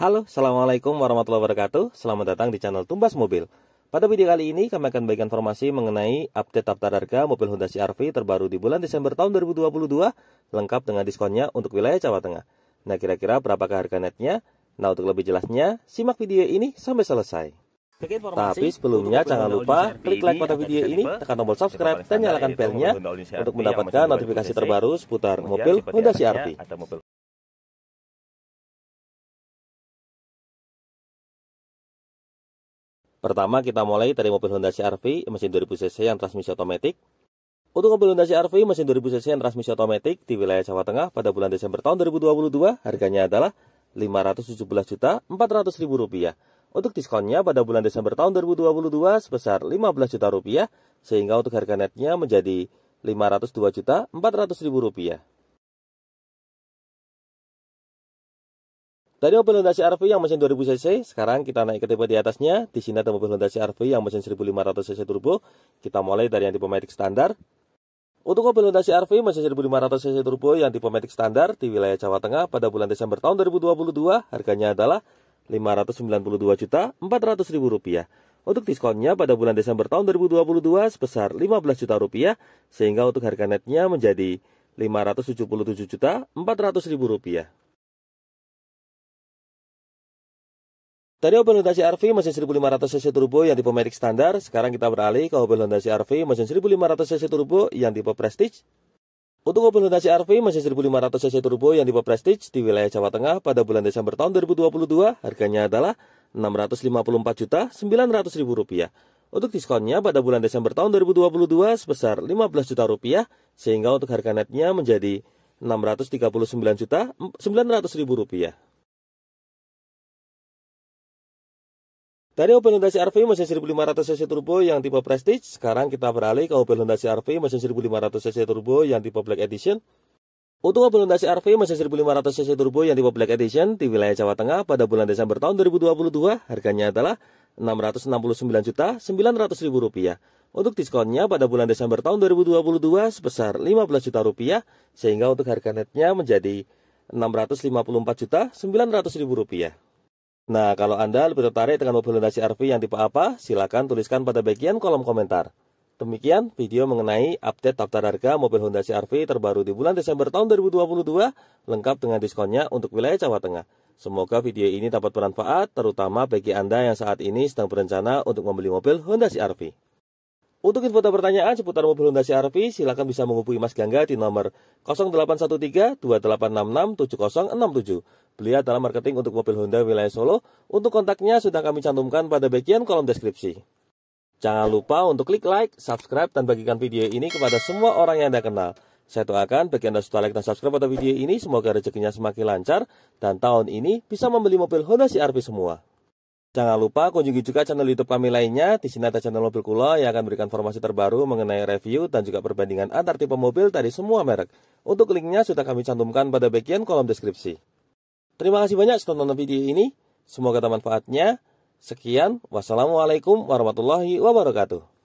Halo, Assalamualaikum warahmatullahi wabarakatuh Selamat datang di channel Tumbas Mobil Pada video kali ini kami akan bagikan informasi mengenai update daftar harga mobil Honda CRV terbaru di bulan Desember tahun 2022 Lengkap dengan diskonnya untuk wilayah Jawa Tengah Nah kira-kira berapakah harga netnya? Nah untuk lebih jelasnya, simak video ini sampai selesai tapi sebelumnya jangan lupa klik like pada video ini, tekan tombol subscribe dan nyalakan belnya untuk mendapatkan notifikasi terbaru seputar mobil Honda ya, CRV. Pertama kita mulai dari mobil Honda CR-V mesin 2000cc yang transmisi otomatis. Untuk mobil Honda CR-V mesin 2000cc yang transmisi otomatis di wilayah Jawa Tengah pada bulan Desember tahun 2022 harganya adalah juta rp rupiah Untuk diskonnya pada bulan Desember tahun 2022 sebesar 15 juta rupiah sehingga untuk harga netnya menjadi 502 juta rp rupiah Dari mobil Honda RV yang mesin 2000 cc, sekarang kita naik ke tipe di atasnya. Di sini ada mobil Honda RV yang mesin 1500 cc turbo. Kita mulai dari yang tipe Matic standar. Untuk mobil Honda RV mesin 1500 cc turbo yang tipe Matic standar di wilayah Jawa Tengah pada bulan Desember tahun 2022 harganya adalah 592 juta 400 ribu rupiah. Untuk diskonnya pada bulan Desember tahun 2022 sebesar 15 juta rupiah, sehingga untuk harga netnya menjadi 577 juta 400 ribu rupiah. Tadi Opel Honda RV mesin 1500 cc turbo yang tipe Matic standar, sekarang kita beralih ke Opel Honda RV mesin 1500 cc turbo yang tipe Prestige. Untuk Opel Honda RV mesin 1500 cc turbo yang tipe Prestige di wilayah Jawa Tengah pada bulan Desember tahun 2022 harganya adalah Rp654.900.000. Untuk diskonnya pada bulan Desember tahun 2022 sebesar 15 juta sehingga untuk harga netnya menjadi Rp639.900.000. Dari mobil Honda cr mesin 1500 cc turbo yang tipe Prestige, sekarang kita beralih ke mobil Honda cr mesin 1500 cc turbo yang tipe Black Edition. Untuk mobil Honda cr mesin 1500 cc turbo yang tipe Black Edition di wilayah Jawa Tengah pada bulan Desember tahun 2022 harganya adalah 669 juta 900 ribu rupiah. Untuk diskonnya pada bulan Desember tahun 2022 sebesar 15 juta rupiah sehingga untuk harga netnya menjadi 654 juta 900 ribu rupiah. Nah, kalau Anda lebih tertarik dengan mobil Honda CRV yang tipe apa, silakan tuliskan pada bagian kolom komentar. Demikian video mengenai update daftar harga mobil Honda CRV terbaru di bulan Desember tahun 2022, lengkap dengan diskonnya untuk wilayah Jawa Tengah. Semoga video ini dapat bermanfaat, terutama bagi Anda yang saat ini sedang berencana untuk membeli mobil Honda CRV. Untuk info dan pertanyaan seputar mobil Honda CRV, silakan bisa menghubungi Mas Gangga di nomor 0813-2866-7067. Beliau adalah marketing untuk mobil Honda wilayah Solo. Untuk kontaknya sudah kami cantumkan pada bagian kolom deskripsi. Jangan lupa untuk klik like, subscribe, dan bagikan video ini kepada semua orang yang Anda kenal. Saya doakan bagi Anda sudah like dan subscribe pada video ini, semoga rezekinya semakin lancar, dan tahun ini bisa membeli mobil Honda CRV semua. Jangan lupa kunjungi juga channel YouTube kami lainnya di sini ada channel Mobil Kulo yang akan berikan informasi terbaru mengenai review dan juga perbandingan antar tipe mobil dari semua merek. Untuk linknya sudah kami cantumkan pada bagian kolom deskripsi. Terima kasih banyak sudah nonton video ini. Semoga ada manfaatnya. Sekian, wassalamualaikum warahmatullahi wabarakatuh.